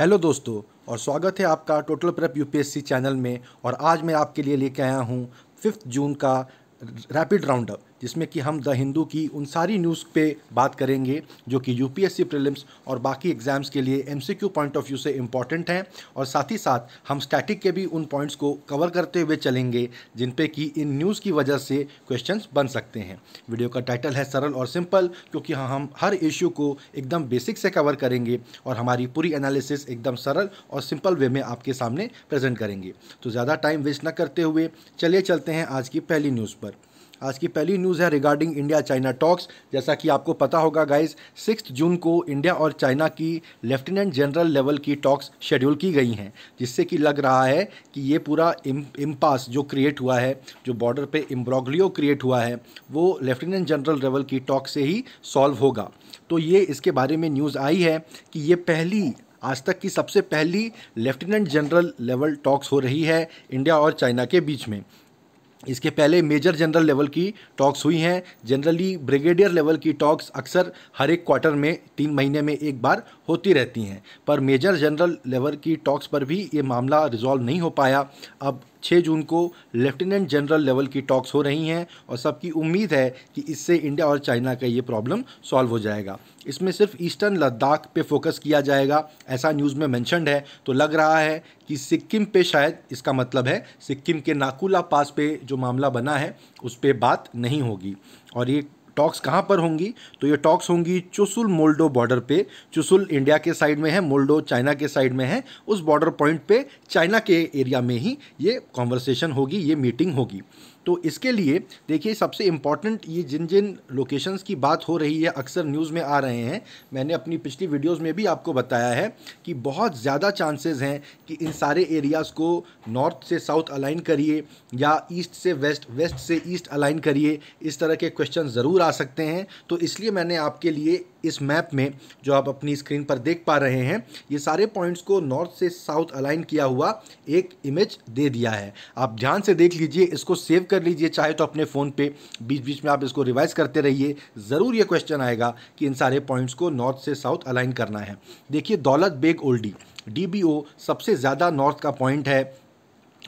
hello दोस्तों और स्वागत है आपका टोटल प्रेप यूपीएससी चैनल में और आज मैं आपके लिए लेके आया हूँ फिफ्थ जून का रैपिड राउंडअप जिसमें कि हम द हिंदू की उन सारी न्यूज़ पे बात करेंगे जो कि यूपीएससी प्रीलिम्स और बाकी एग्ज़ाम्स के लिए एमसीक्यू पॉइंट ऑफ व्यू से इम्पॉर्टेंट हैं और साथ ही साथ हम स्टैटिक के भी उन पॉइंट्स को कवर करते हुए चलेंगे जिन पे कि इन न्यूज़ की वजह से क्वेश्चन बन सकते हैं वीडियो का टाइटल है सरल और सिंपल क्योंकि हाँ, हम हर इश्यू को एकदम बेसिक से कवर करेंगे और हमारी पूरी एनालिसिस एकदम सरल और सिंपल वे में आपके सामने प्रेजेंट करेंगे तो ज़्यादा टाइम वेस्ट न करते हुए चलिए चलते हैं आज की पहली न्यूज़ पर आज की पहली न्यूज़ है रिगार्डिंग इंडिया चाइना टॉक्स जैसा कि आपको पता होगा गाइज सिक्स जून को इंडिया और चाइना की लेफ्टिनेंट जनरल लेवल की टॉक्स शेड्यूल की गई हैं जिससे कि लग रहा है कि ये पूरा इम इम्पास जो क्रिएट हुआ है जो बॉर्डर पे इम्ब्रॉगलियो क्रिएट हुआ है वो लेफ्टिनेंट जनरल लेवल की टॉक्स से ही सॉल्व होगा तो ये इसके बारे में न्यूज़ आई है कि ये पहली आज तक की सबसे पहली लेफ्टिनेंट जनरल लेवल टॉक्स हो रही है इंडिया और चाइना के बीच में इसके पहले मेजर जनरल लेवल की टॉक्स हुई हैं जनरली ब्रिगेडियर लेवल की टॉक्स अक्सर हर एक क्वार्टर में तीन महीने में एक बार होती रहती हैं पर मेजर जनरल लेवल की टॉक्स पर भी ये मामला रिजॉल्व नहीं हो पाया अब 6 जून को लेफ्टिनेंट जनरल लेवल की टॉक्स हो रही हैं और सबकी उम्मीद है कि इससे इंडिया और चाइना का ये प्रॉब्लम सॉल्व हो जाएगा इसमें सिर्फ ईस्टर्न लद्दाख पे फोकस किया जाएगा ऐसा न्यूज़ में मैंशनड है तो लग रहा है कि सिक्किम पे शायद इसका मतलब है सिक्किम के नाकुला पास पे जो मामला बना है उस पर बात नहीं होगी और ये टॉक्स कहाँ पर होंगी तो ये टॉक्स होंगी चुसुल मोल्डो बॉर्डर पे चुसुल इंडिया के साइड में है मोल्डो चाइना के साइड में है उस बॉर्डर पॉइंट पे चाइना के एरिया में ही ये कॉन्वर्सेशन होगी ये मीटिंग होगी तो इसके लिए देखिए सबसे इम्पॉर्टेंट ये जिन जिन लोकेशंस की बात हो रही है अक्सर न्यूज़ में आ रहे हैं मैंने अपनी पिछली वीडियोस में भी आपको बताया है कि बहुत ज़्यादा चांसेस हैं कि इन सारे एरियाज़ को नॉर्थ से साउथ अलाइन करिए या ईस्ट से वेस्ट वेस्ट से ईस्ट अलाइन करिए इस तरह के क्वेश्चन ज़रूर आ सकते हैं तो इसलिए मैंने आपके लिए इस मैप में जो आप अपनी स्क्रीन पर देख पा रहे हैं ये सारे पॉइंट्स को नॉर्थ से साउथ अलाइन किया हुआ एक इमेज दे दिया है आप ध्यान से देख लीजिए इसको सेव कर कर लीजिए चाहे तो अपने फ़ोन पे बीच बीच में आप इसको रिवाइज करते रहिए ज़रूर ये क्वेश्चन आएगा कि इन सारे पॉइंट्स को नॉर्थ से साउथ अलाइन करना है देखिए दौलत बेग ओल्डी डी सबसे ज़्यादा नॉर्थ का पॉइंट है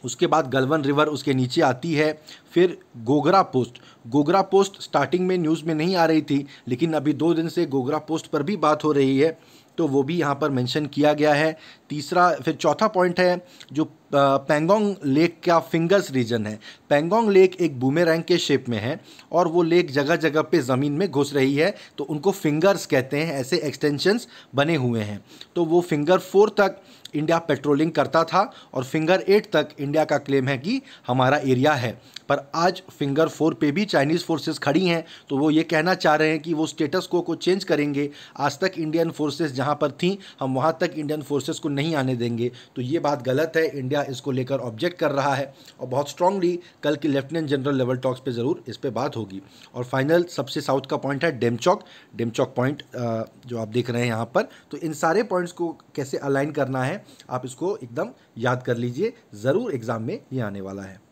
उसके बाद गलवन रिवर उसके नीचे आती है फिर Gogra post Gogra post starting में न्यूज़ में नहीं आ रही थी लेकिन अभी दो दिन से गोगरा पोस्ट पर भी बात हो रही है तो वो भी यहाँ पर मेंशन किया गया है तीसरा फिर चौथा पॉइंट है जो पेंगोंग लेक का फिंगर्स रीजन है पेंगोंग लेक एक बूमे रैंक के शेप में है और वो लेक जगह जगह पे ज़मीन में घुस रही है तो उनको फिंगर्स कहते हैं ऐसे एक्सटेंशंस बने हुए हैं तो वो फिंगर फोर तक इंडिया पेट्रोलिंग करता था और फिंगर एट तक इंडिया का क्लेम है कि हमारा एरिया है पर आज फिंगर फोर पे भी चाइनीज़ फोर्सेस खड़ी हैं तो वो ये कहना चाह रहे हैं कि वो स्टेटस को को चेंज करेंगे आज तक इंडियन फोर्सेस जहाँ पर थी हम वहाँ तक इंडियन फोर्सेस को नहीं आने देंगे तो ये बात गलत है इंडिया इसको लेकर ऑब्जेक्ट कर रहा है और बहुत स्ट्रांगली कल की लेफ्टिनेंट जनरल लेवल टॉक्स पर ज़रूर इस पर बात होगी और फाइनल सबसे साउथ का पॉइंट है डेमचौक डेमचौक पॉइंट जो आप देख रहे हैं यहाँ पर तो इन सारे पॉइंट्स को कैसे अलाइन करना है आप इसको एकदम याद कर लीजिए ज़रूर एग्ज़ाम में ये आने वाला है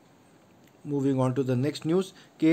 moving on to the next news के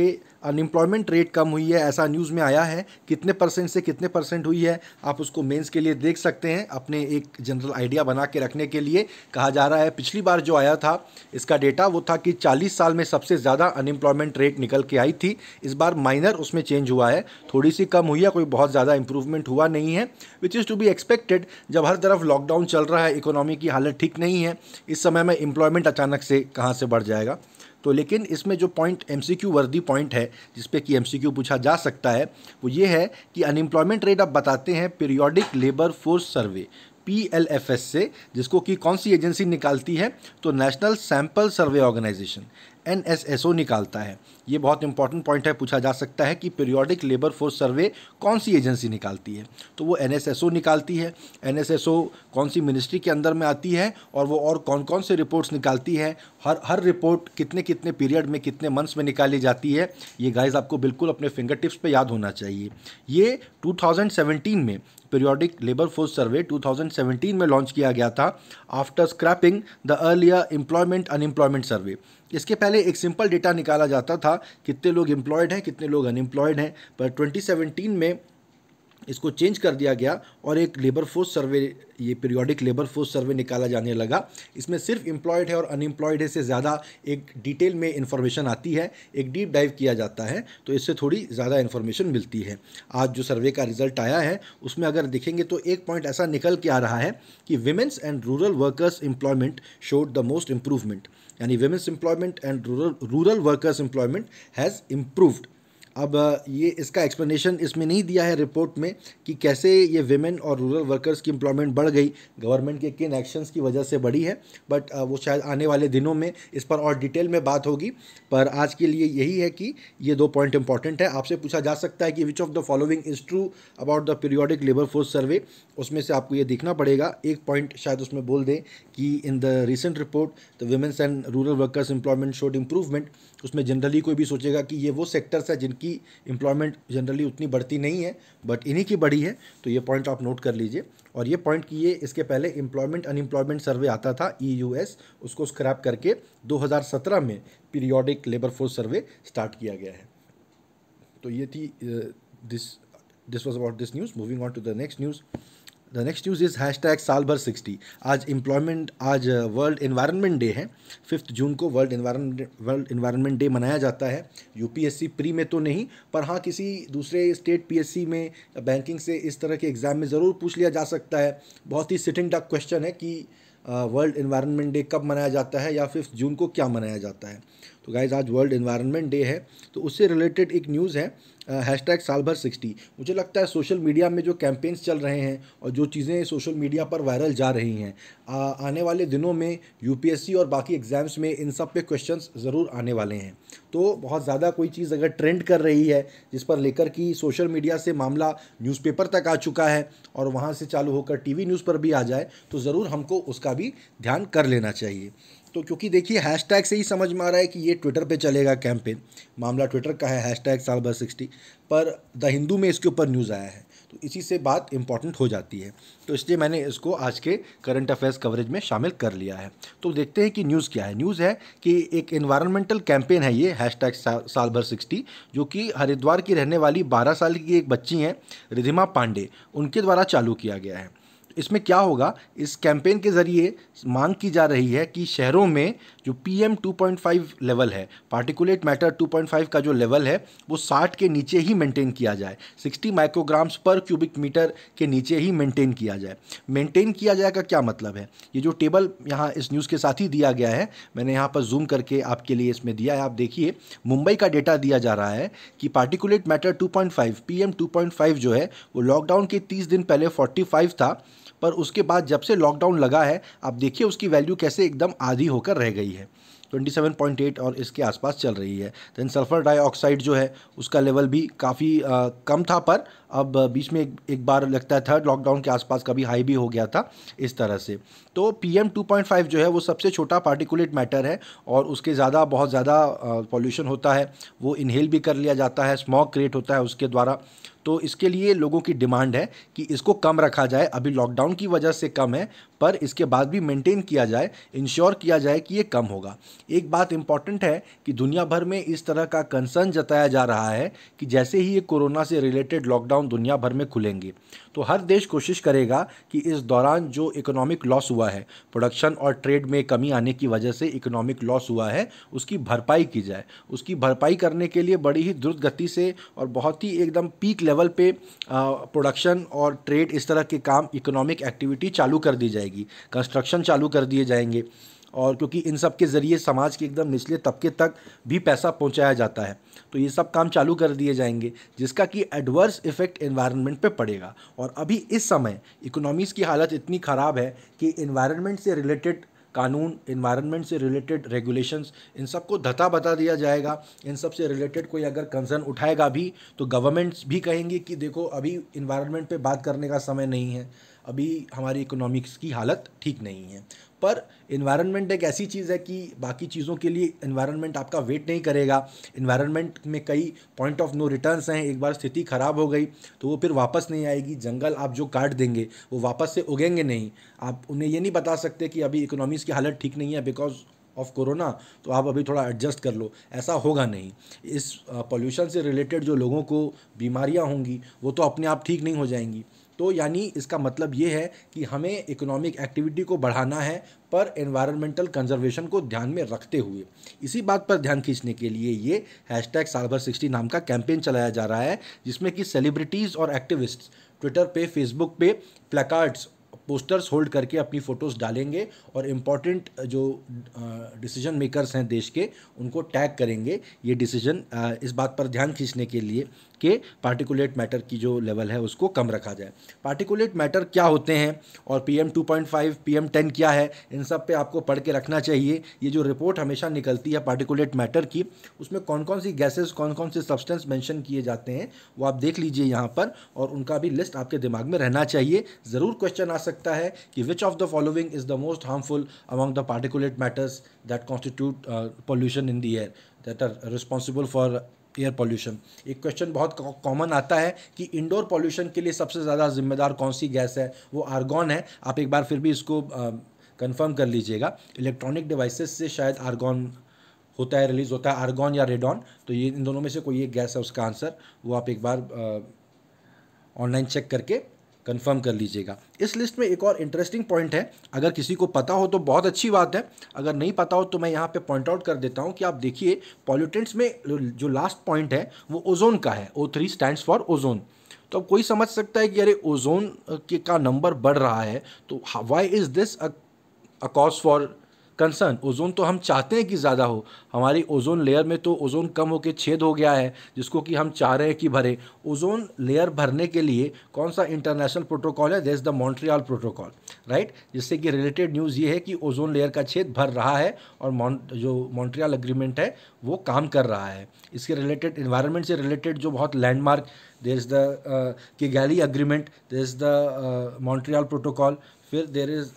अनएम्प्लॉयमेंट रेट कम हुई है ऐसा न्यूज़ में आया है कितने परसेंट से कितने परसेंट हुई है आप उसको मेंस के लिए देख सकते हैं अपने एक जनरल आइडिया बना के रखने के लिए कहा जा रहा है पिछली बार जो आया था इसका डेटा वो था कि चालीस साल में सबसे ज़्यादा अनएम्प्लॉयमेंट रेट निकल के आई थी इस बार माइनर उसमें चेंज हुआ है थोड़ी सी कम हुई है कोई बहुत ज़्यादा इंप्रूवमेंट हुआ नहीं है which is to be expected जब हर तरफ लॉकडाउन चल रहा है इकोनॉमी की हालत ठीक नहीं है इस समय में एम्प्लॉयमेंट अचानक से कहाँ से बढ़ जाएगा तो लेकिन इसमें जो पॉइंट क्यू वर्दी पॉइंट है जिस पे कि क्यू पूछा जा सकता है वो ये है कि अनएम्प्लॉयमेंट रेट आप बताते हैं periodic labour force survey P L F S से जिसको कि कौन सी एजेंसी निकालती है तो national sample survey organisation N निकालता है ये बहुत इंपॉर्टेंट पॉइंट है पूछा जा सकता है कि पीरियोडिक लेबर फोर्स सर्वे कौन सी एजेंसी निकालती है तो वो एन निकालती है एन कौन सी मिनिस्ट्री के अंदर में आती है और वो और कौन कौन से रिपोर्ट्स निकालती है हर हर रिपोर्ट कितने कितने पीरियड में कितने मंथ्स में निकाली जाती है ये गाइज आपको बिल्कुल अपने फिंगर टिप्स पर याद होना चाहिए ये 2017 में पीरियोडिक लेबर फोर्स सर्वे 2017 में लॉन्च किया गया था after scrapping the earlier employment unemployment survey इसके पहले एक सिंपल डेटा निकाला जाता था कितने लोग एम्प्लॉयड हैं कितने लोग अनएम्प्लॉयड हैं पर 2017 में इसको चेंज कर दिया गया और एक लेबर फोर्स सर्वे ये पीरियोडिक लेबर फोर्स सर्वे निकाला जाने लगा इसमें सिर्फ एम्प्लॉयड है और अनएम्प्लॉयड है से ज़्यादा एक डिटेल में इन्फॉर्मेशन आती है एक डीप डाइव किया जाता है तो इससे थोड़ी ज़्यादा इन्फॉर्मेशन मिलती है आज जो सर्वे का रिजल्ट आया है उसमें अगर देखेंगे तो एक पॉइंट ऐसा निकल के आ रहा है कि women's and rural workers employment showed the most improvement यानी women's employment and rural rural workers employment has improved अब ये इसका एक्सप्लेनेशन इसमें नहीं दिया है रिपोर्ट में कि कैसे ये वेमेन और रूरल वर्कर्स की एम्प्लॉयमेंट बढ़ गई गवर्नमेंट के किन एक्शंस की वजह से बढ़ी है बट वो शायद आने वाले दिनों में इस पर और डिटेल में बात होगी पर आज के लिए यही है कि ये दो पॉइंट इंपॉर्टेंट है आपसे पूछा जा सकता है कि which of the following is true about the periodic labour force survey उसमें से आपको ये देखना पड़ेगा एक पॉइंट शायद उसमें बोल दें कि in the recent report the women's and rural workers employment showed improvement उसमें जनरली कोई भी सोचेगा कि ये वो सेक्टर्स है जिनकी की एम्प्लॉयमेंट जनरली उतनी बढ़ती नहीं है बट इन्हीं की बढ़ी है तो ये पॉइंट आप नोट कर लीजिए और ये पॉइंट कि ये इसके पहले एम्प्लॉयमेंट अनएम्प्लॉयमेंट सर्वे आता था ई e उसको स्क्रैप करके 2017 में periodic labour force survey start किया गया है तो ये थी this this was about this news moving on to the next news the next news is hashtag साल भर सिक्सटी आज एम्प्लॉयमेंट आज वर्ल्ड इन्वायरमेंट डे है फिफ्थ जून को वर्ल्ड वर्ल्ड इन्वायरमेंट डे मनाया जाता है यूपीएससी प्री में तो नहीं पर हाँ किसी दूसरे स्टेट पीएससी में बैंकिंग से इस तरह के एग्ज़ाम में ज़रूर पूछ लिया जा सकता है बहुत ही सिटिंग डक क्वेश्चन है कि वर्ल्ड इन्वायरमेंट डे कब मनाया जाता है या फिफ्थ जून को क्या मनाया जाता है तो गाइज आज वर्ल्ड इन्वायरमेंट डे है तो उससे रिलेटेड एक न्यूज़ है हैश टैग साल भर सिक्सटी मुझे लगता है सोशल मीडिया में जो कैंपेन्स चल रहे हैं और जो चीज़ें सोशल मीडिया पर वायरल जा रही हैं आने वाले दिनों में यूपीएससी और बाकी एग्ज़ाम्स में इन सब पे क्वेश्चंस ज़रूर आने वाले हैं तो बहुत ज़्यादा कोई चीज़ अगर ट्रेंड कर रही है जिस पर लेकर कि सोशल मीडिया से मामला न्यूज़पेपर तक आ चुका है और वहाँ से चालू होकर टी न्यूज़ पर भी आ जाए तो ज़रूर हमको उसका भी ध्यान कर लेना चाहिए तो क्योंकि देखिए हैशटैग से ही समझ में आ रहा है कि ये ट्विटर पे चलेगा कैंपेन मामला ट्विटर का है हैशटैग साल भर सिक्सटी पर द हिंदू में इसके ऊपर न्यूज़ आया है तो इसी से बात इंपॉर्टेंट हो जाती है तो इसलिए मैंने इसको आज के करंट अफेयर्स कवरेज में शामिल कर लिया है तो देखते हैं कि न्यूज़ क्या है न्यूज़ है कि एक इन्वायरमेंटल कैंपेन है ये हैश टैग साल भर सिक्सटी जो कि हरिद्वार की रहने वाली बारह साल की एक बच्ची हैं रिधिमा पांडे उनके द्वारा चालू किया गया है इसमें क्या होगा इस कैंपेन के ज़रिए मांग की जा रही है कि शहरों में जो P M two point five level है particulate matter two point five का जो लेवल है वो साठ के नीचे ही मेंटेन किया जाए sixty micrograms per cubic metre के नीचे ही मेंटेन किया जाए मेंटेन किया जाए का क्या मतलब है ये जो टेबल यहाँ इस न्यूज़ के साथ ही दिया गया है मैंने यहाँ पर जूम करके आपके लिए इसमें दिया है आप देखिए मुंबई का डेटा दिया जा रहा है कि particulate matter two point five P M two point five जो है वो लॉकडाउन के तीस दिन पहले फोर्टी फाइव था पर उसके बाद जब से लॉकडाउन लगा है आप देखिए उसकी वैल्यू कैसे एकदम आधी होकर रह गई है 27.8 और इसके आसपास चल रही है देन सल्फ़र डाइऑक्साइड जो है उसका लेवल भी काफ़ी कम था पर अब बीच में एक, एक बार लगता है थर्ड लॉकडाउन के आसपास कभी हाई भी हो गया था इस तरह से तो P M two point five जो है वो सबसे छोटा पार्टिकुलेट मैटर है और उसके ज़्यादा बहुत ज़्यादा पॉल्यूशन होता है वो इन्हेल भी कर लिया जाता है स्मॉक क्रिएट होता है उसके द्वारा तो इसके लिए लोगों की डिमांड है कि इसको कम रखा जाए अभी लॉकडाउन की वजह से कम है पर इसके बाद भी मेंटेन किया जाए इंश्योर किया जाए कि ये कम होगा एक बात इम्पॉर्टेंट है कि दुनिया भर में इस तरह का कंसर्न जताया जा रहा है कि जैसे ही ये कोरोना से रिलेटेड लॉकडाउन दुनिया भर में खुलेंगे तो हर देश कोशिश करेगा कि इस दौरान जो इकोनॉमिक लॉस हुआ है प्रोडक्शन और ट्रेड में कमी आने की वजह से इकोनॉमिक लॉस हुआ है उसकी भरपाई की जाए उसकी भरपाई करने के लिए बड़ी ही द्रुत गति से और बहुत ही एकदम पीक लेवल पे प्रोडक्शन और ट्रेड इस तरह के काम इकोनॉमिक एक्टिविटी चालू कर दी जाएगी जाएगी कंस्ट्रक्शन चालू कर दिए जाएंगे और क्योंकि इन सब के ज़रिए समाज के एकदम निचले तबके तक भी पैसा पहुंचाया जाता है तो ये सब काम चालू कर दिए जाएंगे जिसका कि एडवर्स इफ़ेक्ट इन्वायरमेंट पे पड़ेगा और अभी इस समय इकोनॉमीज़ की हालत इतनी ख़राब है कि इन्वायरमेंट से रिलेटेड कानून इन्वायरमेंट से रिलेटेड रेगुलेशंस इन सबको धता बता दिया जाएगा इन सब से रिलेटेड कोई अगर कंसर्न उठाएगा भी तो गवर्नमेंट्स भी कहेंगी कि देखो अभी इन्वायरमेंट पे बात करने का समय नहीं है अभी हमारी इकोनॉमिक्स की हालत ठीक नहीं है पर इन्वायरमेंट एक ऐसी चीज़ है कि बाकी चीज़ों के लिए इन्वायरमेंट आपका वेट नहीं करेगा इन्वायरमेंट में कई पॉइंट ऑफ नो रिटर्न्स हैं एक बार स्थिति ख़राब हो गई तो वो फिर वापस नहीं आएगी जंगल आप जो काट देंगे वो वापस से उगेंगे नहीं आप उन्हें ये नहीं बता सकते कि अभी इकोनॉमीज़ की हालत ठीक नहीं है बिकॉज ऑफ कोरोना तो आप अभी थोड़ा एडजस्ट कर लो ऐसा होगा नहीं इस पॉल्यूशन से रिलेटेड जो लोगों को बीमारियां होंगी वो तो अपने आप ठीक नहीं हो जाएंगी तो यानी इसका मतलब ये है कि हमें इकोनॉमिक एक्टिविटी को बढ़ाना है पर एनवायरमेंटल कंजर्वेशन को ध्यान में रखते हुए इसी बात पर ध्यान खींचने के लिए ये हैश टैग सालभर सिक्सटी नाम का कैंपेन चलाया जा रहा है जिसमें कि सेलिब्रिटीज़ और एक्टिविस्ट ट्विटर पे फेसबुक पे प्लेकार्ड्स पोस्टर्स होल्ड करके अपनी फ़ोटोज़ डालेंगे और इम्पॉर्टेंट जो डिसीजन मेकर्स हैं देश के उनको टैग करेंगे ये डिसीजन इस बात पर ध्यान खींचने के लिए के पार्टिकुलेट मैटर की जो लेवल है उसको कम रखा जाए पार्टिकुलेट मैटर क्या होते हैं और P M two point five P M ten क्या है इन सब पे आपको पढ़ के रखना चाहिए ये जो रिपोर्ट हमेशा निकलती है पार्टिकुलेट मैटर की उसमें कौन कौन सी गैसेज कौन कौन से सब्सटेंस मैंशन किए जाते हैं वो आप देख लीजिए यहाँ पर और उनका भी लिस्ट आपके दिमाग में रहना चाहिए ज़रूर क्वेश्चन आ सकता है कि which of the following is the most harmful among the particulate matters that constitute pollution in the air that are responsible for air pollution एक क्वेश्चन बहुत कॉमन आता है कि इंडोर पॉल्यूशन के लिए सबसे ज़्यादा जिम्मेदार कौन सी गैस है वो आर्गॉन है आप एक बार फिर भी इसको कंफर्म कर लीजिएगा इलेक्ट्रॉनिक डिवाइसेस से शायद आर्गॉन होता है रिलीज़ होता है आर्गॉन या रेडॉन तो ये इन दोनों में से कोई एक गैस है उसका आंसर वो आप एक बार ऑनलाइन चेक करके कंफर्म कर लीजिएगा इस लिस्ट में एक और इंटरेस्टिंग पॉइंट है अगर किसी को पता हो तो बहुत अच्छी बात है अगर नहीं पता हो तो मैं यहाँ पे पॉइंट आउट कर देता हूँ कि आप देखिए पॉल्यूटेंट्स में जो लास्ट पॉइंट है वो ओजोन का है O three stand for ozone तो अब कोई समझ सकता है कि अरे ओजोन के का नंबर बढ़ रहा है तो why is this a cause for concern ozone तो हम चाहते हैं कि ज़्यादा हो हमारी ओजोन लेयर में तो ओजोन कम होकर छेद हो गया है जिसको कि हम चाह रहे हैं कि भरे ओजोन लेयर भरने के लिए कौन सा इंटरनेशनल प्रोटोकॉल है that's the Montreal protocol right जिससे कि रिलेटेड न्यूज़ ये है कि ओजोन लेयर का छेद भर रहा है और मॉन जो मॉन्ट्रियल अग्रीमेंट है वो काम कर रहा है इसके रिलेटेड इन्वायरमेंट से रिलेटेड जो बहुत landmark there is the Kigali agreement there is the Montreal protocol फिर there is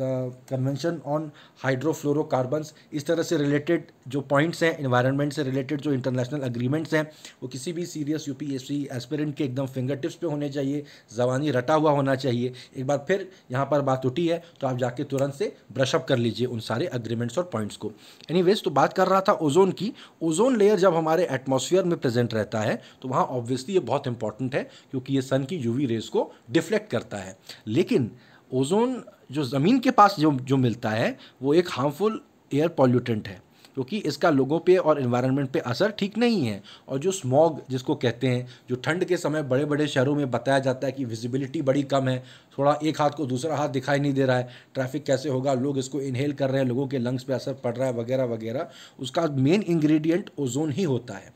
the convention on hydrofluorocarbons इस तरह से रिलेटेड जो पॉइंट्स हैं इन्वायरमेंट से रिलेटेड जो इंटरनेशनल अग्रीमेंट्स हैं वो किसी भी serious U P S C aspirant के एकदम फिंगर टिप्स पे होने चाहिए जवानी रटा हुआ होना चाहिए एक बार फिर यहाँ पर बात उठी है तो आप जाके तुरंत से ब्रशअप कर लीजिए उन सारे अग्रीमेंट्स और पॉइंट्स को एनी तो बात कर रहा था ओजोन की ओजोन लेयर जब हमारे एटमोसफियर में प्रेजेंट रहता है तो वहाँ ऑब्वियसली ये बहुत इंपॉर्टेंट है क्योंकि ये सन की वी रेस को डिफ्लेक्ट करता है लेकिन ओजोन जो ज़मीन के पास जो जो मिलता है वो एक हार्मफुल एयर पॉल्यूटेंट है क्योंकि इसका लोगों पे और इन्वायरमेंट पे असर ठीक नहीं है और जो स्मॉग जिसको कहते हैं जो ठंड के समय बड़े बड़े शहरों में बताया जाता है कि विजिबिलिटी बड़ी कम है थोड़ा एक हाथ को दूसरा हाथ दिखाई नहीं दे रहा है ट्रैफिक कैसे होगा लोग इसको इनहेल कर रहे हैं लोगों के लंग्स पे असर पड़ रहा है वगैरह वगैरह उसका मेन इंग्रेडिएंट ओजोन ही होता है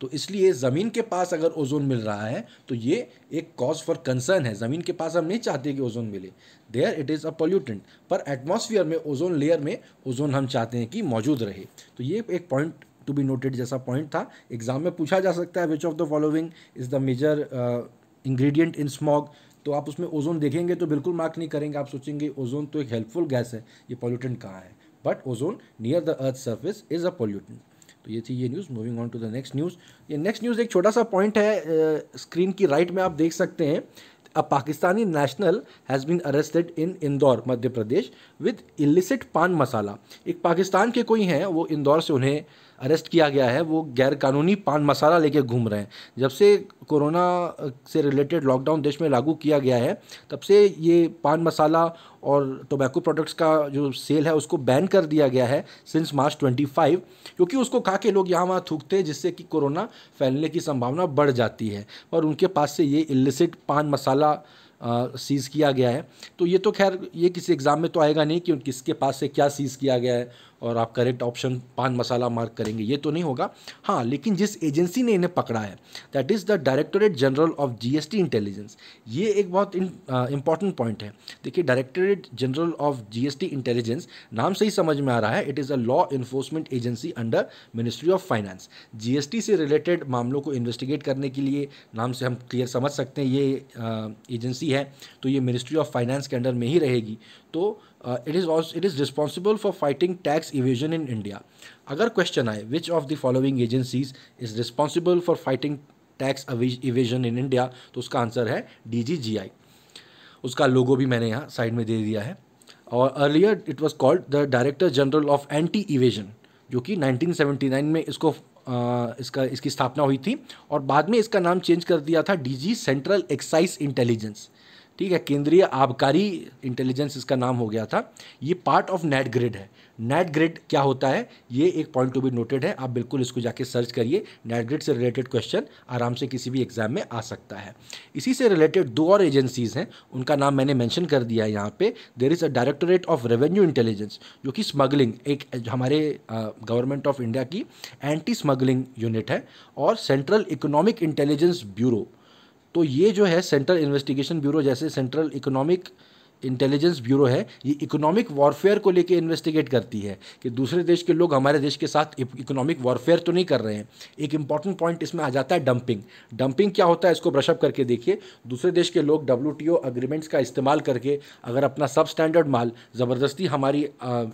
तो इसलिए ज़मीन के पास अगर ओजोन मिल रहा है तो ये एक कॉज फॉर कंसर्न है ज़मीन के पास हम नहीं चाहते कि ओजोन मिले there it is a pollutant पर एटमोसफियर में ओजोन लेयर में ओजोन हम चाहते हैं कि मौजूद रहे तो ये एक पॉइंट टू बी नोटेड जैसा पॉइंट था एग्जाम में पूछा जा सकता है which of the following is the major ingredient in smog तो आप उसमें ओजोन देखेंगे तो बिल्कुल मार्क नहीं करेंगे आप सोचेंगे ओजोन तो एक हेल्पफुल गैस है ये पोल्यूटेंट कहाँ है but ozone near the earth surface is a pollutant तो ये थी ये news moving on to the next news ये नेक्स्ट न्यूज़ एक छोटा सा पॉइंट है स्क्रीन की राइट में आप देख सकते हैं a Pakistani national has been arrested in Indore Madhya Pradesh with illicit paan masala एक पाकिस्तान के कोई हैं वो इंदौर से उन्हें अरेस्ट किया गया है वो गैरकानूनी पान मसाला लेके घूम रहे हैं जब से कोरोना से रिलेटेड लॉकडाउन देश में लागू किया गया है तब से ये पान मसाला और टोबैको प्रोडक्ट्स का जो सेल है उसको बैन कर दिया गया है सिंस मार्च 25 क्योंकि उसको खा के लोग यहाँ वहाँ थूकते हैं जिससे कि कोरोना फैलने की संभावना बढ़ जाती है और उनके पास से ये इलिसिट पान मसाला सीज़ किया गया है तो ये तो खैर ये किसी एग्ज़ाम में तो आएगा नहीं कि किसके पास से क्या सीज़ किया गया है और आप करेक्ट ऑप्शन पान मसाला मार्क करेंगे ये तो नहीं होगा हाँ लेकिन जिस एजेंसी ने इन्हें पकड़ा है that is the directorate general of GST intelligence ये एक बहुत इंपॉर्टेंट पॉइंट है देखिए directorate general of GST intelligence नाम से ही समझ में आ रहा है it is a law enforcement agency under ministry of finance GST से रिलेटेड मामलों को इन्वेस्टिगेट करने के लिए नाम से हम क्लियर समझ सकते हैं ये एजेंसी है तो ये मिनिस्ट्री ऑफ फाइनेंस के अंडर में ही रहेगी तो it is it is responsible for fighting tax evasion in India अगर क्वेश्चन आए which of the following agencies is responsible for fighting tax evasion in India तो उसका आंसर है डीजीजीआई उसका लोगो भी मैंने यहाँ साइड में दे दिया है और earlier it was called the director general of anti evasion जो कि 1979 में इसको आ, uh, इसका इसकी स्थापना हुई थी और बाद में इसका नाम चेंज कर दिया था डीजी सेंट्रल एक्साइज इंटेलिजेंस ठीक है केंद्रीय आबकारी इंटेलिजेंस इसका नाम हो गया था ये पार्ट ऑफ नेट ग्रिड है नेट ग्रिड क्या होता है ये एक पॉइंट टू बी नोटेड है आप बिल्कुल इसको जाके सर्च करिए नेट ग्रिड से रिलेटेड क्वेश्चन आराम से किसी भी एग्जाम में आ सकता है इसी से रिलेटेड दो और एजेंसीज़ हैं उनका नाम मैंने मैंशन कर दिया है यहाँ पे there is a directorate of revenue intelligence जो कि स्मगलिंग एक हमारे गवर्नमेंट ऑफ इंडिया की एंटी स्मगलिंग यूनिट है और सेंट्रल इकोनॉमिक इंटेलिजेंस ब्यूरो तो ये जो है सेंट्रल इन्वेस्टिगेशन ब्यूरो जैसे सेंट्रल इकोनॉमिक इंटेलिजेंस ब्यूरो है ये इकोनॉमिक वॉरफेयर को लेकर इन्वेस्टिगेट करती है कि दूसरे देश के लोग हमारे देश के साथ इकोनॉमिक वॉरफेयर तो नहीं कर रहे हैं एक इंपॉर्टेंट पॉइंट इसमें आ जाता है डंपिंग डंपिंग क्या होता है इसको ब्रशअप करके देखिए दूसरे देश के लोग डब्ल्यू अग्रीमेंट्स का इस्तेमाल करके अगर अपना सब स्टैंडर्ड माल ज़बरदस्ती हमारी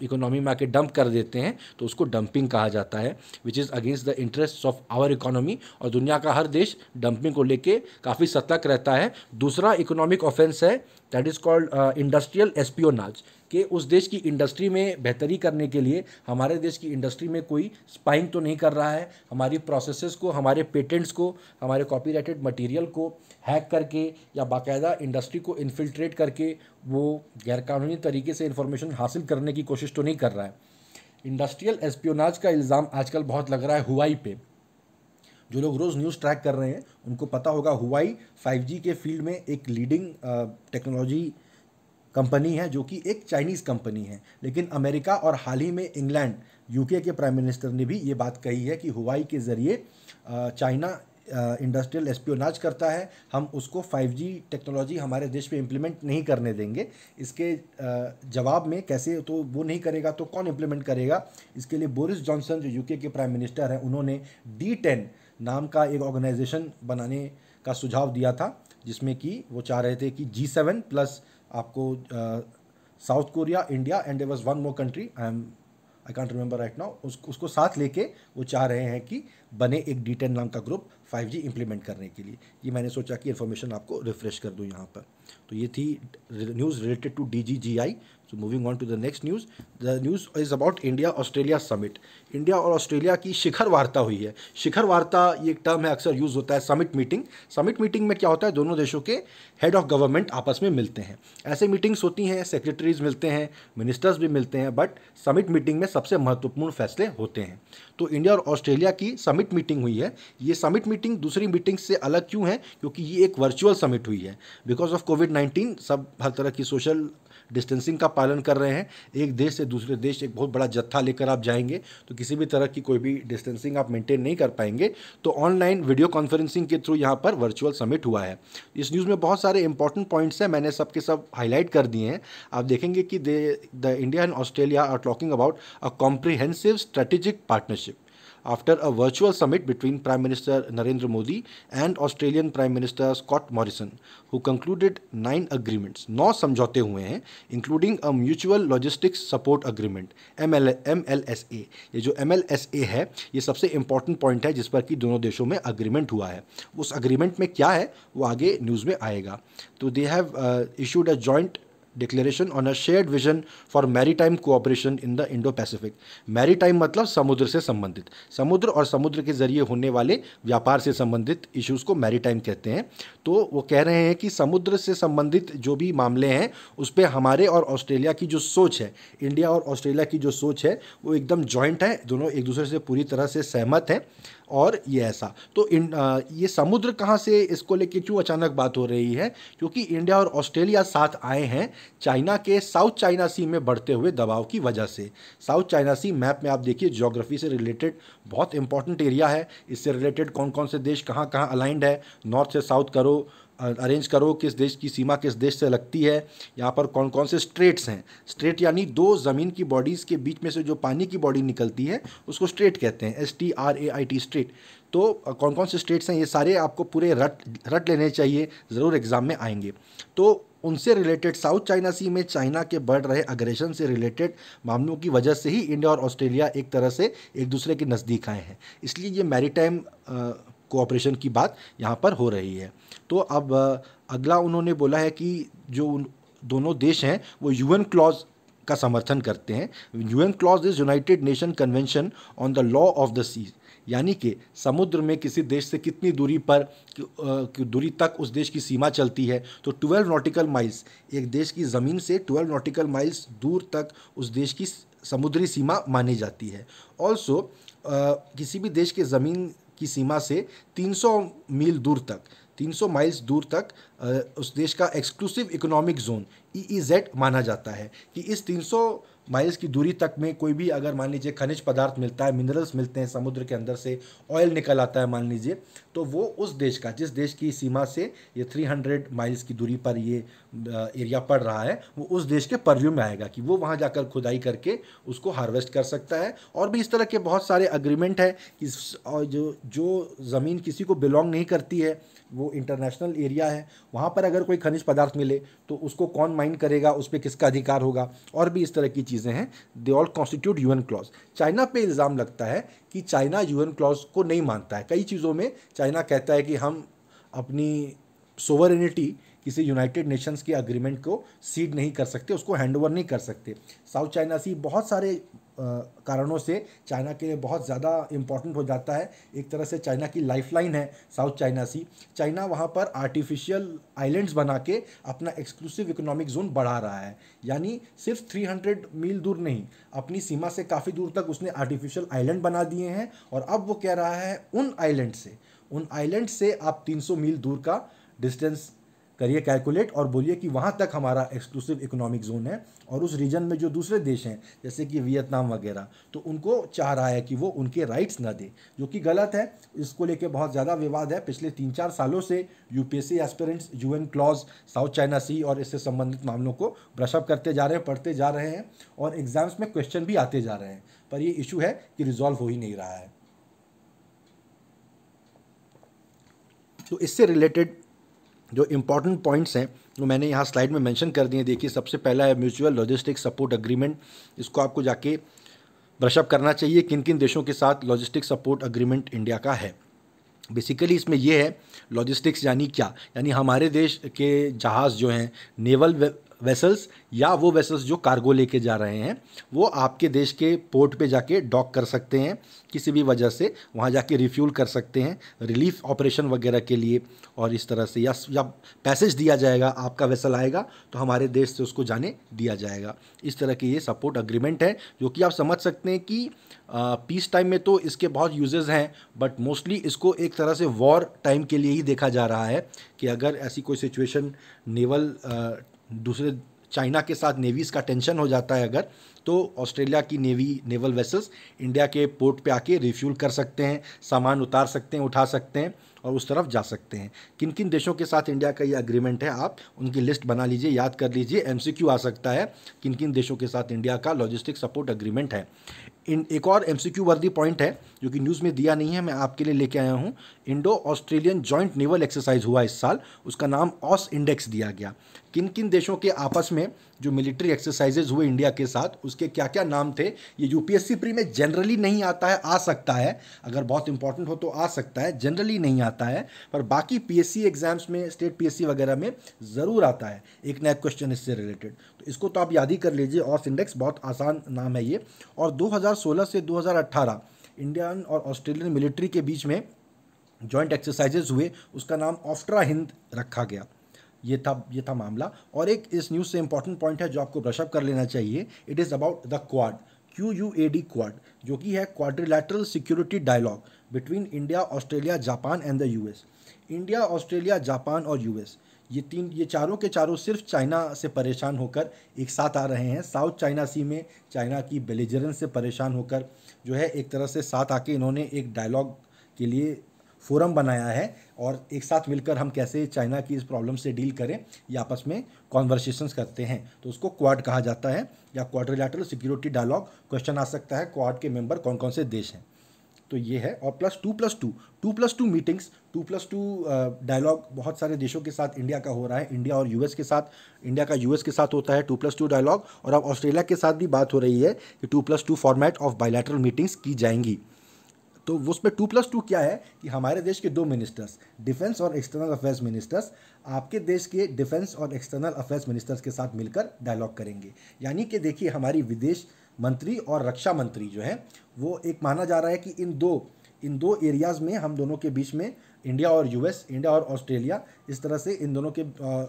इकोनॉमी में आके डंप कर देते हैं तो उसको डंपिंग कहा जाता है which is against the interest of our economy और दुनिया का हर देश डंपिंग को लेकर काफ़ी सतर्क रहता है दूसरा इकोनॉमिक ऑफेंस है that is called industrial espionage कि उस देश की इंडस्ट्री में बेहतरी करने के लिए हमारे देश की इंडस्ट्री में कोई स्पाइंग तो नहीं कर रहा है हमारी प्रोसेसेस को हमारे पेटेंट्स को हमारे कॉपीराइटेड मटेरियल को हैक करके या बाकायदा इंडस्ट्री को इन्फिल्ट्रेट करके वो गैरकानूनी तरीके से इन्फॉर्मेशन हासिल करने की कोशिश तो नहीं कर रहा है इंडस्ट्रियल एस्पियोनाज का इल्ज़ाम आजकल बहुत लग रहा है हुआई पे जो लोग रोज़ न्यूज़ ट्रैक कर रहे हैं उनको पता होगा हुआई 5G के फील्ड में एक लीडिंग टेक्नोलॉजी कंपनी है जो कि एक चाइनीज़ कंपनी है लेकिन अमेरिका और हाल ही में इंग्लैंड यूके के प्राइम मिनिस्टर ने भी ये बात कही है कि हुआई के ज़रिए चाइना इंडस्ट्रियल एस्पियोनाज करता है हम उसको 5G टेक्नोलॉजी हमारे देश में इम्प्लीमेंट नहीं करने देंगे इसके जवाब में कैसे तो वो नहीं करेगा तो कौन इम्प्लीमेंट करेगा इसके लिए बोरिस जॉनसन जो यूके के प्राइम मिनिस्टर हैं उन्होंने डी टेन नाम का एक ऑर्गेनाइजेशन बनाने का सुझाव दिया था जिसमें कि वो चाह रहे थे कि जी सेवन प्लस आपको South Korea India and there was one more country I am I can't remember right now उसको साथ लेके वो चाह रहे हैं कि बने एक डी टेन नाम का ग्रुप फाइव जी इम्प्लीमेंट करने के लिए ये मैंने सोचा कि इन्फॉर्मेशन आपको रिफ्रेश कर दूँ यहाँ पर तो ये थी news related to D G G I so moving on to the next news the news is about India Australia summit India और ऑस्ट्रेलिया की शिखर वार्ता हुई है शिखर वार्ता ये एक टर्म है अक्सर यूज़ होता है समिट मीटिंग समिट मीटिंग में क्या होता है दोनों देशों के हेड ऑफ गवर्नमेंट आपस में मिलते हैं ऐसे मीटिंग्स होती हैं सेक्रेटरीज मिलते हैं मिनिस्टर्स भी मिलते हैं बट समिट मीटिंग में सबसे महत्वपूर्ण फैसले होते हैं तो इंडिया और ऑस्ट्रेलिया की समिट मीटिंग हुई है ये समिट मीटिंग दूसरी मीटिंग से अलग क्यों है क्योंकि ये एक वर्चुअल समिट हुई है बिकॉज ऑफ कोविड नाइन्टीन सब हर तरह की सोशल डिस्टेंसिंग का पालन कर रहे हैं एक देश से दूसरे देश एक बहुत बड़ा जत्था लेकर आप जाएंगे तो किसी भी तरह की कोई भी डिस्टेंसिंग आप मेंटेन नहीं कर पाएंगे तो ऑनलाइन वीडियो कॉन्फ्रेंसिंग के थ्रू यहाँ पर वर्चुअल समिट हुआ है इस न्यूज़ में बहुत सारे इंपॉर्टेंट पॉइंट्स हैं मैंने सबके सब हाईलाइट कर दिए हैं आप देखेंगे कि they the India and Australia are talking about a comprehensive strategic partnership after a virtual summit between Prime Minister Narendra Modi and Australian Prime Minister Scott Morrison, who concluded nine agreements, नौ समझौते हुए हैं including a mutual logistics support agreement M L M L S A ये जो M L S ए है ये सबसे important point है जिस पर कि दोनों देशों में अग्रीमेंट हुआ है उस अग्रीमेंट में क्या है वो आगे न्यूज़ में आएगा तो they have issued a joint declaration on a shared vision for maritime cooperation in the Indo Pacific maritime मतलब समुद्र से संबंधित समुद्र और समुद्र के जरिए होने वाले व्यापार से संबंधित इश्यूज़ को मैरीटाइम कहते हैं तो वो कह रहे हैं कि समुद्र से संबंधित जो भी मामले हैं उस पर हमारे और ऑस्ट्रेलिया की जो सोच है इंडिया और ऑस्ट्रेलिया की जो सोच है वो एकदम जॉइंट है दोनों एक दूसरे से पूरी तरह से सहमत हैं और ये ऐसा तो इन आ, ये समुद्र कहाँ से इसको लेके क्यों अचानक बात हो रही है क्योंकि इंडिया और ऑस्ट्रेलिया साथ आए हैं चाइना के साउथ चाइना सी में बढ़ते हुए दबाव की वजह से साउथ चाइना सी मैप में आप देखिए जोग्राफी से रिलेटेड बहुत इंपॉर्टेंट एरिया है इससे रिलेटेड कौन कौन से देश कहाँ कहाँ अलाइंड है नॉर्थ से साउथ करो अरेंज करो किस देश की सीमा किस देश से लगती है यहाँ पर कौन कौन से स्ट्रेट्स हैं स्ट्रेट यानी दो ज़मीन की बॉडीज़ के बीच में से जो पानी की बॉडी निकलती है उसको स्ट्रेट कहते हैं S T R A I T strait तो कौन कौन से स्टेट्स हैं ये सारे आपको पूरे रट रट लेने चाहिए ज़रूर एग्ज़ाम में आएंगे तो उनसे रिलेटेड साउथ चाइना सी में चाइना के बढ़ रहे अग्रेशन से रिलेटेड मामलों की वजह से ही इंडिया और ऑस्ट्रेलिया एक तरह से एक दूसरे के नज़दीक आए हैं इसलिए ये मैरीटाइम कोऑपरेशन की बात यहाँ पर हो रही है तो अब अगला उन्होंने बोला है कि जो उन दोनों देश हैं वो यूएन क्लॉज का समर्थन करते हैं UNCLOS is United Nation convention on the law of the sea यानी कि समुद्र में किसी देश से कितनी दूरी पर दूरी तक उस देश की सीमा चलती है तो 12 नॉटिकल माइल्स एक देश की ज़मीन से 12 नॉटिकल माइल्स दूर तक उस देश की समुद्री सीमा मानी जाती है ऑल्सो किसी भी देश के ज़मीन की सीमा से 300 मील दूर तक 300 माइल्स दूर तक उस देश का एक्सक्लूसिव इकोनॉमिक जोन ई माना जाता है कि इस 300 माइल्स की दूरी तक में कोई भी अगर मान लीजिए खनिज पदार्थ मिलता है मिनरल्स मिलते हैं समुद्र के अंदर से ऑयल निकल आता है मान लीजिए तो वो उस देश का जिस देश की सीमा से ये 300 माइल्स की दूरी पर ये एरिया पड़ रहा है वो उस देश के परव्यू में आएगा कि वो वहाँ जाकर खुदाई करके उसको हार्वेस्ट कर सकता है और भी इस तरह के बहुत सारे अग्रीमेंट है कि जो जो ज़मीन किसी को बिलोंग नहीं करती है वो इंटरनेशनल एरिया है वहाँ पर अगर कोई खनिज पदार्थ मिले तो उसको कौन माइन करेगा उस पर किसका अधिकार होगा और भी इस तरह की चीज़ें हैं they all constitute UNCLOS China पे इल्ज़ाम लगता है कि चाइना यूएन क्लॉज को नहीं मानता है कई चीज़ों में चाइना कहता है कि हम अपनी सोवरेनिटी किसी यूनाइटेड नेशंस के अग्रीमेंट को सीड नहीं कर सकते उसको हैंड ओवर नहीं कर सकते साउथ चाइना सी बहुत सारे कारणों से चाइना के लिए बहुत ज़्यादा इम्पॉर्टेंट हो जाता है एक तरह से चाइना की लाइफलाइन है साउथ चाइना सी चाइना वहाँ पर आर्टिफिशियल आइलैंड्स बना के अपना एक्सक्लूसिव इकोनॉमिक जोन बढ़ा रहा है यानी सिर्फ 300 मील दूर नहीं अपनी सीमा से काफ़ी दूर तक उसने आर्टिफिशियल आइलैंड बना दिए हैं और अब वो कह रहा है उन आइलैंड से उन आइलैंड से आप 300 मील दूर का डिस्टेंस करिए कैलकुलेट और बोलिए कि वहाँ तक हमारा एक्सक्लूसिव इकोनॉमिक जोन है और उस रीजन में जो दूसरे देश हैं जैसे कि वियतनाम वगैरह तो उनको चाह रहा है कि वो उनके राइट्स ना दे जो कि गलत है इसको लेके बहुत ज़्यादा विवाद है पिछले तीन चार सालों से UPSC aspirants UNCLOS South China sea और इससे संबंधित मामलों को ब्रशअप करते जा रहे हैं पढ़ते जा रहे हैं और एग्ज़ाम्स में क्वेश्चन भी आते जा रहे हैं पर ये इशू है कि रिजॉल्व हो ही नहीं रहा है तो इससे रिलेटेड जो इम्पॉर्टेंट पॉइंट्स हैं वो मैंने यहाँ स्लाइड में मेंशन कर दिए देखिए सबसे पहला है म्यूचुअल लॉजिस्टिक सपोर्ट अग्रीमेंट इसको आपको जाके ब्रशअप करना चाहिए किन किन देशों के साथ लॉजिस्टिक सपोर्ट अग्रीमेंट इंडिया का है बेसिकली इसमें यह है लॉजिस्टिक्स यानी क्या यानी हमारे देश के जहाज़ जो हैं नेवल वेसल्स या वो वेसल्स जो कार्गो लेके जा रहे हैं वो आपके देश के पोर्ट पे जाके डॉक कर सकते हैं किसी भी वजह से वहाँ जाके रिफ्यूल कर सकते हैं रिलीफ ऑपरेशन वगैरह के लिए और इस तरह से या, या पैसेज दिया जाएगा आपका वेसल आएगा तो हमारे देश से उसको जाने दिया जाएगा इस तरह की ये सपोर्ट अग्रीमेंट है जो कि आप समझ सकते हैं कि पीस टाइम में तो इसके बहुत यूजेज़ हैं बट मोस्टली इसको एक तरह से वॉर टाइम के लिए ही देखा जा रहा है कि अगर ऐसी कोई सिचुएशन नेवल दूसरे चाइना के साथ नेवीज़ का टेंशन हो जाता है अगर तो ऑस्ट्रेलिया की नेवी नेवल वेसल्स इंडिया के पोर्ट पे आके रिफ्यूल कर सकते हैं सामान उतार सकते हैं उठा सकते हैं और उस तरफ जा सकते हैं किन किन देशों के साथ इंडिया का ये अग्रीमेंट है आप उनकी लिस्ट बना लीजिए याद कर लीजिए एम आ सकता है किन किन देशों के साथ इंडिया का लॉजिस्टिक सपोर्ट अग्रीमेंट है इन एक और क्यू वर्दी पॉइंट है जो कि न्यूज़ में दिया नहीं है मैं आपके लिए लेके आया हूँ Indo Australian joint naval exercise हुआ इस साल उसका नाम ऑस इंडेक्स दिया गया किन किन देशों के आपस में जो मिलिट्री एक्सरसाइजेज हुए इंडिया के साथ उसके क्या क्या नाम थे ये यूपीएससी प्री में जनरली नहीं आता है आ सकता है अगर बहुत इंपॉर्टेंट हो तो आ सकता है जनरली नहीं आता है पर बाकी पीएससी एग्जाम्स में स्टेट पीएससी वगैरह में ज़रूर आता है एक नया क्वेश्चन इससे रिलेटेड तो इसको तो आप याद ही कर लीजिए ऑस इंडेक्स बहुत आसान नाम है ये और दो से दो इंडियन और ऑस्ट्रेलियन मिलिट्री के बीच में जॉइंट एक्सरसाइजेज हुए उसका नाम ऑफ्ट्रा हिंद रखा गया ये था ये था मामला और एक इस न्यूज़ से इंपॉर्टेंट पॉइंट है जो आपको ब्रशअप कर लेना चाहिए it is about the quad Q U A D quad जो कि है quadrilateral security dialogue between India Australia Japan and the US India Australia Japan और यूएस ये तीन ये चारों के चारों सिर्फ चाइना से परेशान होकर एक साथ आ रहे हैं साउथ चाइना सी में चाइना की बेलिजरेंस से परेशान होकर जो है एक तरह से साथ आके इन्होंने एक डायलॉग के लिए फोरम बनाया है और एक साथ मिलकर हम कैसे चाइना की इस प्रॉब्लम से डील करें या आपस में कॉन्वर्सेशंस करते हैं तो उसको क्वाड कहा जाता है या क्वाड्रिलेटरल सिक्योरिटी डायलॉग क्वेश्चन आ सकता है क्वाड के मेंबर कौन कौन से देश हैं तो ये है और plus two plus two two plus two meetings two plus two dialogue बहुत सारे देशों के साथ इंडिया का हो रहा है इंडिया और यूएस के साथ इंडिया का यूएस के साथ होता है टू प्लस टू डायलॉग और अब ऑस्ट्रेलिया के साथ भी बात हो रही है कि two plus two format of bilateral meetings की जाएंगी तो उस पर टू प्लस टू क्या है कि हमारे देश के दो मिनिस्टर्स डिफेंस और एक्सटर्नल अफेयर्स मिनिस्टर्स आपके देश के डिफेंस और एक्सटर्नल अफेयर्स मिनिस्टर्स के साथ मिलकर डायलॉग करेंगे यानी कि देखिए हमारी विदेश मंत्री और रक्षा मंत्री जो है वो एक माना जा रहा है कि इन दो इन दो एरियाज़ में हम दोनों के बीच में इंडिया और यूएस इंडिया और ऑस्ट्रेलिया इस तरह से इन दोनों के आ,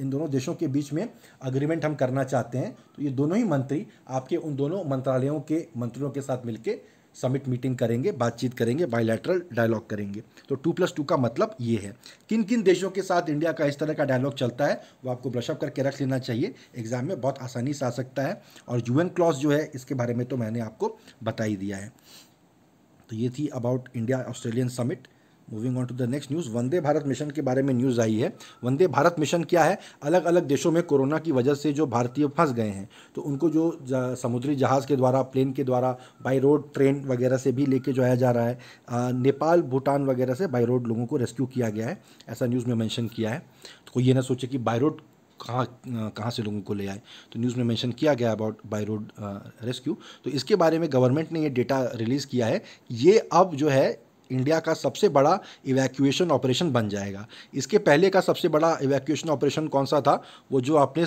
इन दोनों देशों के बीच में अग्रीमेंट हम करना चाहते हैं तो ये दोनों ही मंत्री आपके उन दोनों मंत्रालयों के मंत्रियों के साथ मिलकर समिट मीटिंग करेंगे बातचीत करेंगे बायलैटरल डायलॉग करेंगे तो टू प्लस टू का मतलब ये है किन किन देशों के साथ इंडिया का इस तरह का डायलॉग चलता है वो आपको ब्रशअप करके रख लेना चाहिए एग्जाम में बहुत आसानी से आ सकता है और यूएन क्लॉज जो है इसके बारे में तो मैंने आपको बता ही दिया है तो ये थी about India Australian summit moving on to the next news Vande Bharat mission के बारे में न्यूज़ आई है वंदे भारत मिशन क्या है अलग अलग देशों में कोरोना की वजह से जो भारतीय फंस गए हैं तो उनको जो समुद्री जहाज़ के द्वारा प्लेन के द्वारा बाई रोड ट्रेन वगैरह से भी लेके जाया जा रहा है आ, नेपाल भूटान वगैरह से बाई रोड लोगों को रेस्क्यू किया गया है ऐसा न्यूज़ में मैंशन किया है तो कोई ये ना सोचे कि बाई रोड कहाँ कहाँ से लोगों को ले आए तो न्यूज़ में मेंशन किया गया अबाउट बाई रोड रेस्क्यू तो इसके बारे में गवर्नमेंट ने ये डेटा रिलीज़ किया है ये अब जो है इंडिया का सबसे बड़ा इवैक्यूएशन ऑपरेशन बन जाएगा इसके पहले का सबसे बड़ा इवैक्यूएशन ऑपरेशन कौन सा था वो जो आपने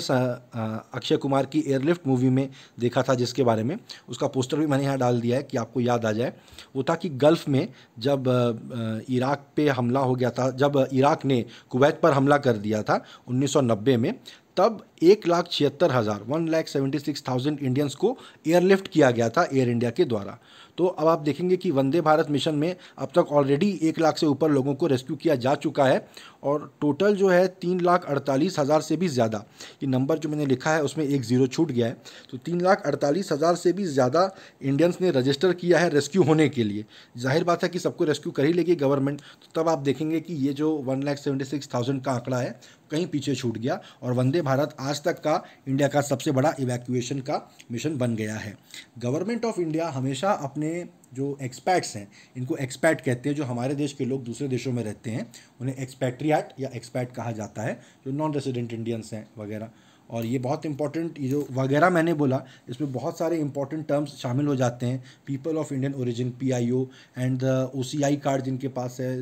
अक्षय कुमार की एयरलिफ्ट मूवी में देखा था जिसके बारे में उसका पोस्टर भी मैंने यहाँ डाल दिया है कि आपको याद आ जाए वो था कि गल्फ़ में जब इराक पे हमला हो गया था जब इराक ने कुवैत पर हमला कर दिया था उन्नीस में तब एक लाख छिहत्तर हज़ार one lakh seventy six thousand Indians को एयरलिफ्ट किया गया था एयर इंडिया के द्वारा तो अब आप देखेंगे कि वंदे भारत मिशन में अब तक ऑलरेडी एक लाख से ऊपर लोगों को रेस्क्यू किया जा चुका है और टोटल जो है तीन लाख अड़तालीस हज़ार से भी ज़्यादा ये नंबर जो मैंने लिखा है उसमें एक ज़ीरो छूट गया है तो तीन लाख अड़तालीस हज़ार से भी ज़्यादा इंडियंस ने रजिस्टर किया है रेस्क्यू होने के लिए जाहिर बात है कि सबको रेस्क्यू कर ही लेगी गवर्नमेंट तो तब आप देखेंगे कि ये जो one lakh seventy six thousand का आंकड़ा है कहीं पीछे छूट गया और वंदे भारत आज तक का इंडिया का सबसे बड़ा इवैक्यूएशन का मिशन बन गया है गवर्नमेंट ऑफ इंडिया हमेशा अपने जो एक्सपैट्स हैं इनको एक्सपैट कहते हैं जो हमारे देश के लोग दूसरे देशों में रहते हैं उन्हें एक्सपैट्रियाट या एक्सपैट कहा जाता है जो नॉन रेसिडेंट इंडियंस हैं वगैरह और ये बहुत इंपॉर्टेंट ये जो वगैरह मैंने बोला इसमें बहुत सारे इंपॉर्टेंट टर्म्स शामिल हो जाते हैं people of Indian origin P I O and the O C I card जिनके पास है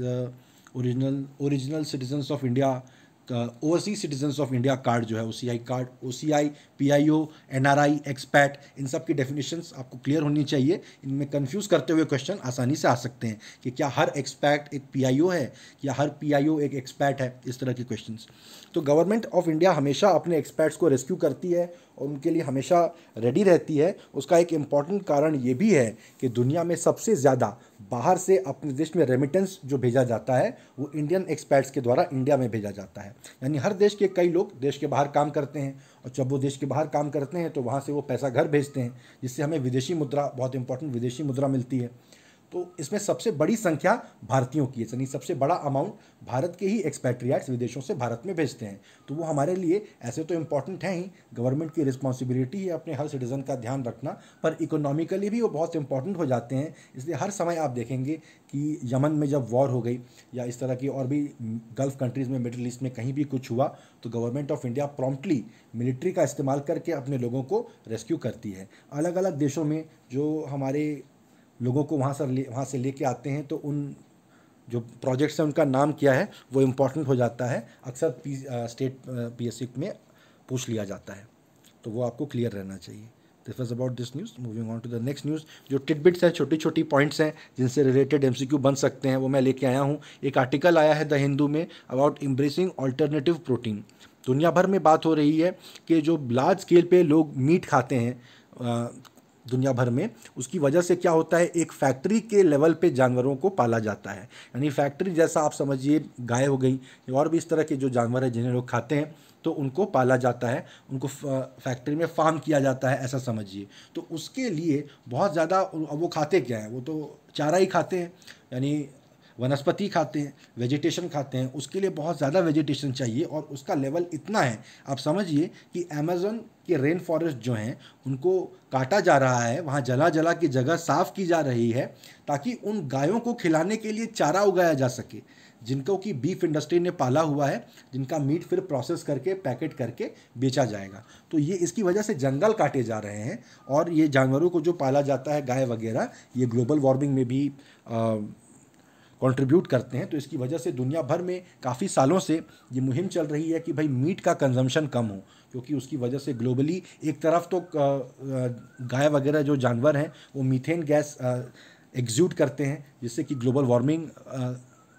original original citizens of India overseas citizens of India card जो है O C I card O C I P I O N R I expat इन सब की definition आपको clear होनी चाहिए इनमें कन्फ्यूज़ करते हुए क्वेश्चन आसानी से आ सकते हैं कि क्या हर एक्सपैट एक पी आई ओ है या हर पी आई ओ एक एक्सपैट है इस तरह के क्वेश्चन तो गवर्नमेंट ऑफ इंडिया हमेशा अपने एक्सपैट्स को रेस्क्यू करती है और उनके लिए हमेशा रेडी रहती है उसका एक इम्पॉर्टेंट कारण ये भी है कि दुनिया में सबसे ज़्यादा बाहर से अपने देश में रेमिटेंस जो भेजा जाता है वो इंडियन एक्सपैट्स के द्वारा इंडिया में भेजा जाता है यानी हर देश के कई लोग देश के बाहर काम करते हैं और जब वो देश के बाहर काम करते हैं तो वहाँ से वो पैसा घर भेजते हैं जिससे हमें विदेशी मुद्रा बहुत इंपॉर्टेंट विदेशी मुद्रा मिलती है तो इसमें सबसे बड़ी संख्या भारतीयों की है यानी सबसे बड़ा अमाउंट भारत के ही एक्सपैट्रियाट्स विदेशों से भारत में भेजते हैं तो वो हमारे लिए ऐसे तो इम्पॉर्टेंट हैं ही गवर्नमेंट की रिस्पॉन्सिबिलिटी है अपने हर सिटीज़न का ध्यान रखना पर इकोनॉमिकली भी वो बहुत इंपॉर्टेंट हो जाते हैं इसलिए हर समय आप देखेंगे कि यमन में जब वॉर हो गई या इस तरह की और भी गल्फ़ कंट्रीज़ में मिडिल ईस्ट में कहीं भी कुछ हुआ तो government of India promptly military का इस्तेमाल करके अपने लोगों को रेस्क्यू करती है अलग अलग देशों में जो हमारे लोगों को वहाँ से वहाँ से लेके आते हैं तो उन जो प्रोजेक्ट्स हैं उनका नाम क्या है वो इम्पोर्टेंट हो जाता है अक्सर पी स्टेट पी में पूछ लिया जाता है तो वो आपको क्लियर रहना चाहिए this was about this news moving on to the next news जो टिटबिट्स हैं छोटी छोटी पॉइंट्स हैं जिनसे रिलेटेड एम बन सकते हैं वो मैं लेके आया हूँ एक आर्टिकल आया है द हिंदू में अबाउट इम्ब्रेसिंग ऑल्टरनेटिव प्रोटीन दुनिया भर में बात हो रही है कि जो लार्ज स्केल पे लोग मीट खाते हैं दुनिया भर में उसकी वजह से क्या होता है एक फैक्ट्री के लेवल पे जानवरों को पाला जाता है यानी फैक्ट्री जैसा आप समझिए गाय हो गई और भी इस तरह के जो जानवर हैं जिन्हें लोग खाते हैं तो उनको पाला जाता है उनको फैक्ट्री में फार्म किया जाता है ऐसा समझिए तो उसके लिए बहुत ज़्यादा वो खाते क्या हैं वो तो चारा ही खाते हैं यानी वनस्पति खाते हैं वेजिटेशन खाते हैं उसके लिए बहुत ज़्यादा वेजिटेशन चाहिए और उसका लेवल इतना है आप समझिए कि अमेज़ोन के रेन फॉरेस्ट जो हैं उनको काटा जा रहा है वहाँ जला जला की जगह साफ़ की जा रही है ताकि उन गायों को खिलाने के लिए चारा उगाया जा सके जिनको कि बीफ इंडस्ट्री ने पाला हुआ है जिनका मीट फिर प्रोसेस करके पैकेट करके बेचा जाएगा तो ये इसकी वजह से जंगल काटे जा रहे हैं और ये जानवरों को जो पाला जाता है गाय वगैरह ये ग्लोबल वार्मिंग में भी आ, कंट्रीब्यूट करते हैं तो इसकी वजह से दुनिया भर में काफ़ी सालों से ये मुहिम चल रही है कि भाई मीट का कंजम्पशन कम हो क्योंकि उसकी वजह से ग्लोबली एक तरफ तो गाय वगैरह जो जानवर हैं वो मीथेन गैस एग्ज्यूट करते हैं जिससे कि ग्लोबल वार्मिंग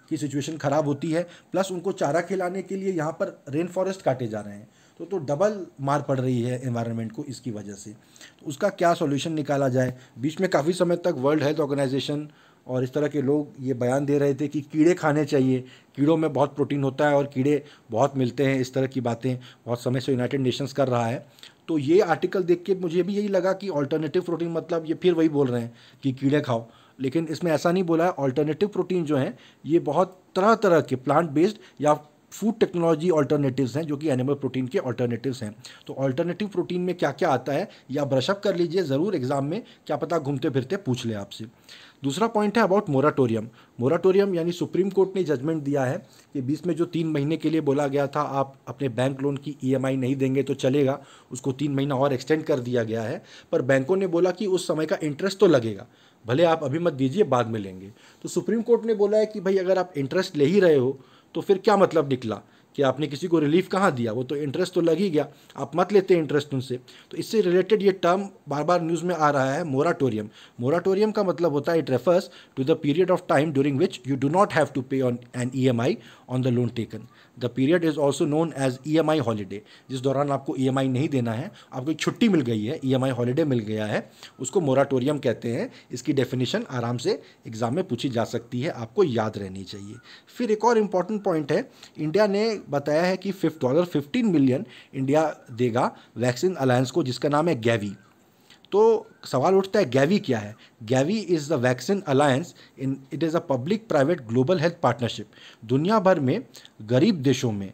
की सिचुएशन ख़राब होती है प्लस उनको चारा खिलाने के लिए यहाँ पर रेन फॉरेस्ट काटे जा रहे हैं तो तो डबल मार पड़ रही है एनवायरनमेंट को इसकी वजह से तो उसका क्या सॉल्यूशन निकाला जाए बीच में काफ़ी समय तक वर्ल्ड हेल्थ ऑर्गेनाइजेशन और इस तरह के लोग ये बयान दे रहे थे कि कीड़े खाने चाहिए कीड़ों में बहुत प्रोटीन होता है और कीड़े बहुत मिलते हैं इस तरह की बातें बहुत समय से यूनाइटेड नेशंस कर रहा है तो ये आर्टिकल देख के मुझे भी यही लगा कि ऑल्टरनेटिव प्रोटीन मतलब ये फिर वही बोल रहे हैं कि कीड़े खाओ लेकिन इसमें ऐसा नहीं बोला है ऑल्टरनेटिव प्रोटीन जो हैं ये बहुत तरह तरह के प्लांट बेस्ड या फूड टेक्नोलॉजी ऑल्टरनेटिव्स हैं जो कि एनिमल प्रोटीन के ऑल्टरनेटिव्स हैं तो ऑल्टरनेटिव प्रोटीन में क्या क्या आता है या ब्रशअप कर लीजिए ज़रूर एग्ज़ाम में क्या पता घूमते फिरते पूछ ले आपसे दूसरा पॉइंट है अबाउट मोराटोरियम मोराटोरियम यानी सुप्रीम कोर्ट ने जजमेंट दिया है कि बीच में जो तीन महीने के लिए बोला गया था आप अपने बैंक लोन की ईएमआई e नहीं देंगे तो चलेगा उसको तीन महीना और एक्सटेंड कर दिया गया है पर बैंकों ने बोला कि उस समय का इंटरेस्ट तो लगेगा भले आप अभी मत दीजिए बाद में लेंगे तो सुप्रीम कोर्ट ने बोला है कि भाई अगर आप इंटरेस्ट ले ही रहे हो तो फिर क्या मतलब निकला कि आपने किसी को रिलीफ कहाँ दिया वो तो इंटरेस्ट तो लग ही गया आप मत लेते इंटरेस्ट उनसे तो इससे रिलेटेड ये टर्म बार बार न्यूज़ में आ रहा है मोराटोरियम मोराटोरियम का मतलब होता है it refers to the period of time during which you do not have to pay on an E M I on the loan taken the period is also known as E M I holiday जिस दौरान आपको ई M आई नहीं देना है आपको एक छुट्टी मिल गई है ई एम आई हॉलीडे मिल गया है उसको मोराटोरियम कहते हैं इसकी डेफिनेशन आराम से एग्ज़ाम में पूछी जा सकती है आपको याद रहनी चाहिए फिर एक और इम्पॉर्टेंट पॉइंट है इंडिया ने बताया है कि फिफ्ट डॉलर फिफ्टीन मिलियन इंडिया देगा वैक्सीन अलायंस को जिसका नाम है गैवी तो सवाल उठता है गैवी क्या है Gavi is the vaccine alliance in it is a public private global health partnership दुनिया भर में गरीब देशों में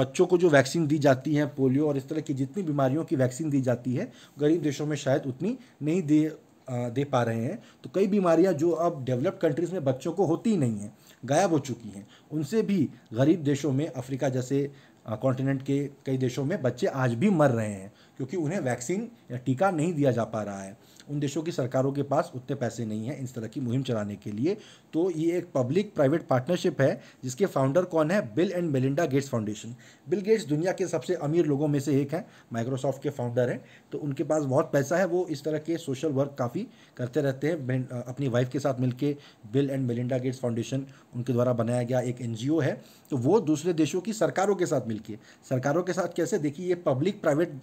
बच्चों को जो वैक्सीन दी जाती है पोलियो और इस तरह की जितनी बीमारियों की वैक्सीन दी जाती है गरीब देशों में शायद उतनी नहीं दे दे पा रहे हैं तो कई बीमारियां जो अब डेवलप्ड कंट्रीज़ में बच्चों को होती ही नहीं हैं गायब हो चुकी हैं उनसे भी गरीब देशों में अफ्रीका जैसे कॉन्टिनेंट के कई देशों में बच्चे आज भी मर रहे हैं क्योंकि उन्हें वैक्सीन या टीका नहीं दिया जा पा रहा है उन देशों की सरकारों के पास उतने पैसे नहीं हैं इस तरह की मुहिम चलाने के लिए तो ये एक पब्लिक प्राइवेट पार्टनरशिप है जिसके फाउंडर कौन है Bill and Melinda Gates foundation Bill Gates दुनिया के सबसे अमीर लोगों में से एक हैं माइक्रोसॉफ्ट के फाउंडर हैं तो उनके पास बहुत पैसा है वो इस तरह के सोशल वर्क काफ़ी करते रहते हैं अपनी वाइफ के साथ मिलकर Bill and Melinda Gates foundation उनके द्वारा बनाया गया एक एन है तो वो दूसरे देशों की सरकारों के साथ मिलकर सरकारों के साथ कैसे देखिए ये पब्लिक प्राइवेट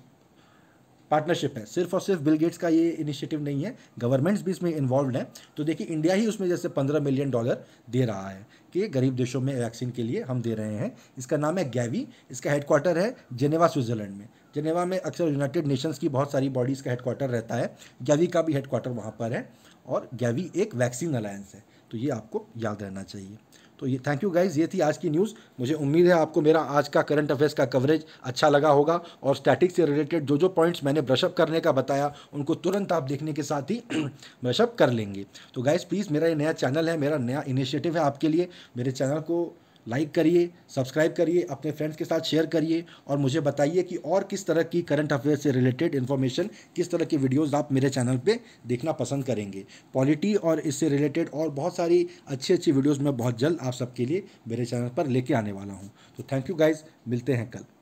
पार्टनरशिप है सिर्फ और सिर्फ बिल गेट्स का ये इनिशिएटिव नहीं है गवर्नमेंट्स भी इसमें इन्वॉल्व हैं तो देखिए इंडिया ही उसमें जैसे पंद्रह मिलियन डॉलर दे रहा है कि गरीब देशों में वैक्सीन के लिए हम दे रहे हैं इसका नाम है गैवी इसका हेडक्वार्टर है जेनेवा स्विट्ज़रलैंड में जेनेवा में अक्सर यूनाइटेड नेशंस की बहुत सारी बॉडीज़ का हेडक्वार्टर रहता है गैवी का भी हेडक्वार्टर वहाँ पर है और गैवी एक वैक्सीन अलायंस है तो ये आपको याद रहना चाहिए तो ये थैंक यू गाइज ये थी आज की न्यूज़ मुझे उम्मीद है आपको मेरा आज का करंट अफेयर्स का कवरेज अच्छा लगा होगा और स्टैटिक्स से रिलेटेड जो जो पॉइंट्स मैंने ब्रशअप करने का बताया उनको तुरंत आप देखने के साथ ही ब्रशअप कर लेंगे तो गाइज प्लीज़ मेरा ये नया चैनल है मेरा नया इनिशिएटिव है आपके लिए मेरे चैनल को लाइक करिए सब्सक्राइब करिए अपने फ्रेंड्स के साथ शेयर करिए और मुझे बताइए कि और किस तरह की करंट अफेयर से रिलेटेड इन्फॉर्मेशन किस तरह की वीडियोज़ आप मेरे चैनल पर देखना पसंद करेंगे पॉलिटी और इससे रिलेटेड और बहुत सारी अच्छी अच्छी वीडियोज़ मैं बहुत जल्द आप सबके लिए मेरे चैनल पर लेके आने वाला हूँ तो थैंक यू गाइज मिलते हैं कल